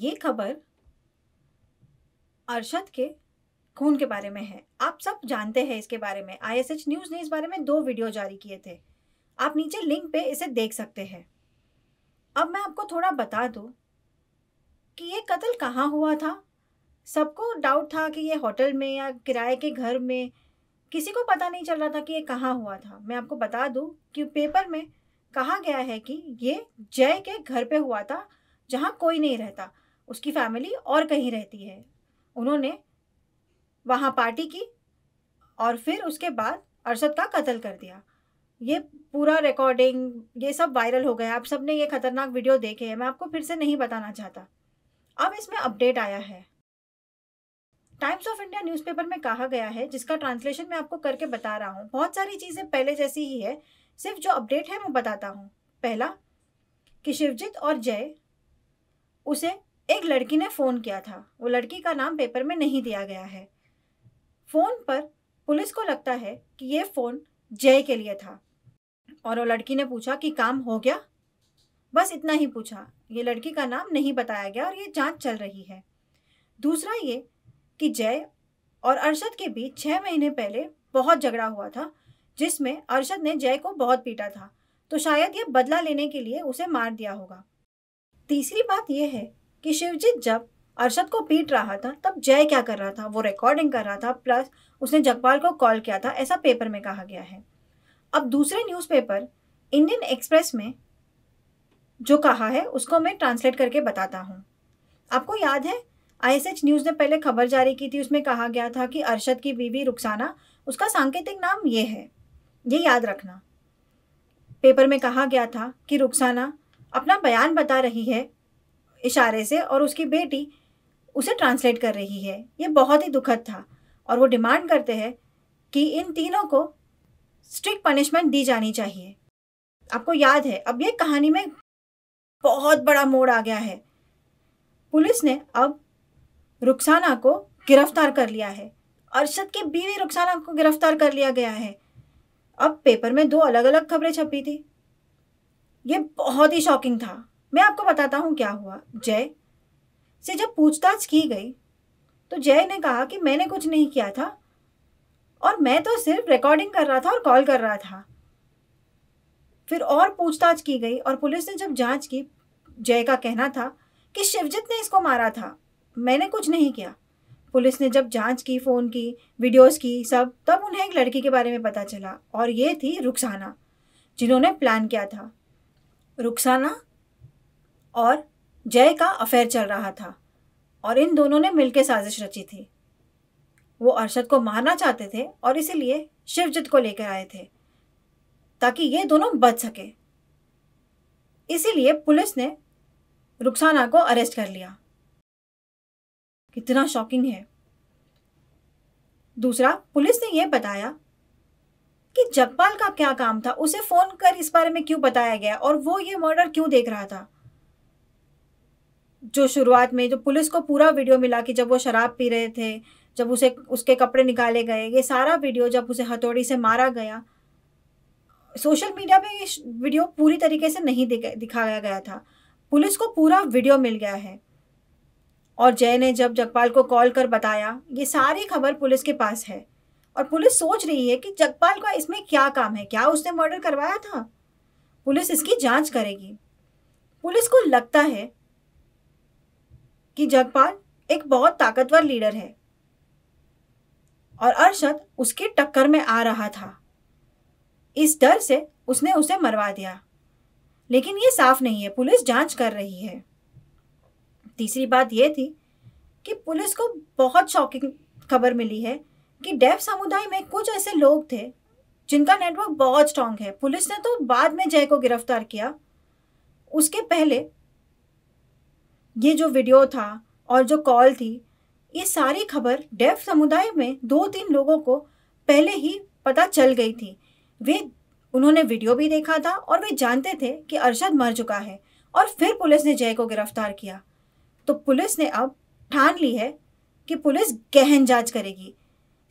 ये खबर अरशद के खून के बारे में है आप सब जानते हैं इसके बारे में आईएसएच न्यूज़ ने इस बारे में दो वीडियो जारी किए थे आप नीचे लिंक पे इसे देख सकते हैं अब मैं आपको थोड़ा बता दूं कि ये कत्ल कहाँ हुआ था सबको डाउट था कि ये होटल में या किराए के घर में किसी को पता नहीं चल रहा था कि ये कहाँ हुआ था मैं आपको बता दूं कि पेपर में कहा गया है कि ये जय के घर पे हुआ था जहाँ कोई नहीं रहता उसकी फैमिली और कहीं रहती है उन्होंने वहाँ पार्टी की और फिर उसके बाद अरशद का कत्ल कर दिया ये पूरा रिकॉर्डिंग ये सब वायरल हो गया आप सब ने ये खतरनाक वीडियो देखे हैं मैं आपको फिर से नहीं बताना चाहता अब इसमें अपडेट आया है टाइम्स ऑफ इंडिया न्यूज़पेपर में कहा गया है जिसका ट्रांसलेशन मैं आपको करके बता रहा हूँ बहुत सारी चीज़ें पहले जैसी ही है सिर्फ जो अपडेट है वो बताता हूँ पहला कि शिवजीत और जय उसे एक लड़की ने फ़ोन किया था वो लड़की का नाम पेपर में नहीं दिया गया है फ़ोन पर पुलिस को लगता है कि ये फ़ोन जय के लिए था और वो लड़की ने पूछा कि काम हो गया बस इतना ही पूछा ये लड़की का नाम नहीं बताया गया और ये जांच चल रही है दूसरा ये कि जय और अरशद के बीच छः महीने पहले बहुत झगड़ा हुआ था जिसमें अरशद ने जय को बहुत पीटा था तो शायद ये बदला लेने के लिए उसे मार दिया होगा तीसरी बात यह है कि शिवजीत जब अरशद को पीट रहा था तब जय क्या कर रहा था वो रिकॉर्डिंग कर रहा था प्लस उसने जगपाल को कॉल किया था ऐसा पेपर में कहा गया है अब दूसरे न्यूज़पेपर इंडियन एक्सप्रेस में जो कहा है उसको मैं ट्रांसलेट करके बताता हूँ आपको याद है आईएसएच न्यूज़ ने पहले खबर जारी की थी उसमें कहा गया था कि अरशद की बीवी रुखसाना उसका सांकेतिक नाम ये है ये याद रखना पेपर में कहा गया था कि रुखसाना अपना बयान बता रही है इशारे से और उसकी बेटी उसे ट्रांसलेट कर रही है ये बहुत ही दुखद था और वो डिमांड करते हैं कि इन तीनों को स्ट्रिक्ट पनिशमेंट दी जानी चाहिए आपको याद है अब ये कहानी में बहुत बड़ा मोड़ आ गया है पुलिस ने अब रुखसाना को गिरफ्तार कर लिया है अरशद की बीवी रुखसाना को गिरफ्तार कर लिया गया है अब पेपर में दो अलग अलग खबरें छपी थी ये बहुत ही शॉकिंग था मैं आपको बताता हूँ क्या हुआ जय से जब पूछताछ की गई तो जय ने कहा कि मैंने कुछ नहीं किया था और मैं तो सिर्फ रिकॉर्डिंग कर रहा था और कॉल कर रहा था फिर और पूछताछ की गई और पुलिस ने जब जांच की जय का कहना था कि शिवजीत ने इसको मारा था मैंने कुछ नहीं किया पुलिस ने जब जांच की फ़ोन की वीडियोस की सब तब उन्हें एक लड़की के बारे में पता चला और ये थी रुखसाना जिन्होंने प्लान किया था रुखसाना और जय का अफेयर चल रहा था और इन दोनों ने मिलकर साजिश रची थी वो अरशद को मारना चाहते थे और इसीलिए शिवजीत को लेकर आए थे ताकि ये दोनों बच सके इसीलिए पुलिस ने रुखसाना को अरेस्ट कर लिया कितना शॉकिंग है दूसरा पुलिस ने यह बताया कि जगपाल का क्या काम था उसे फोन कर इस बारे में क्यों बताया गया और वो ये मर्डर क्यों देख रहा था जो शुरुआत में जो पुलिस को पूरा वीडियो मिला कि जब वो शराब पी रहे थे जब उसे उसके कपड़े निकाले गए ये सारा वीडियो जब उसे हथौड़ी से मारा गया सोशल मीडिया पे ये वीडियो पूरी तरीके से नहीं दिखाया गया था पुलिस को पूरा वीडियो मिल गया है और जय ने जब जगपाल को कॉल कर बताया ये सारी खबर पुलिस के पास है और पुलिस सोच रही है कि जगपाल का इसमें क्या काम है क्या उसने मर्डर करवाया था पुलिस इसकी जांच करेगी पुलिस को लगता है कि जगपाल एक बहुत ताकतवर लीडर है और अरशद उसके टक्कर में आ रहा था इस डर से उसने उसे मरवा दिया लेकिन ये साफ नहीं है पुलिस जांच कर रही है तीसरी बात यह थी कि पुलिस को बहुत शॉकिंग खबर मिली है कि डेफ समुदाय में कुछ ऐसे लोग थे जिनका नेटवर्क बहुत स्ट्रांग है पुलिस ने तो बाद में जय को गिरफ्तार किया उसके पहले ये जो वीडियो था और जो कॉल थी ये सारी खबर डेफ समुदाय में दो तीन लोगों को पहले ही पता चल गई थी वे उन्होंने वीडियो भी देखा था और वे जानते थे कि अरशद मर चुका है और फिर पुलिस ने जय को गिरफ्तार किया तो पुलिस ने अब ठान ली है कि पुलिस गहन जांच करेगी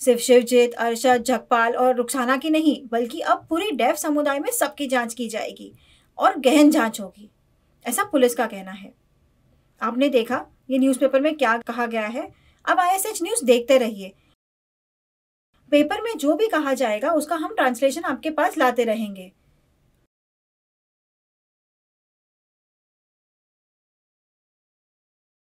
सिर्फ शिवजीत अरशद जगपाल और रुखसाना की नहीं बल्कि अब पूरी डेफ समुदाय में सबकी जांच की जाएगी और गहन जांच होगी ऐसा पुलिस का कहना है आपने देखा ये न्यूज़पेपर में क्या कहा गया है अब आई एस एच न्यूज़ देखते रहिए पेपर में जो भी कहा जाएगा उसका हम ट्रांसलेशन आपके पास लाते रहेंगे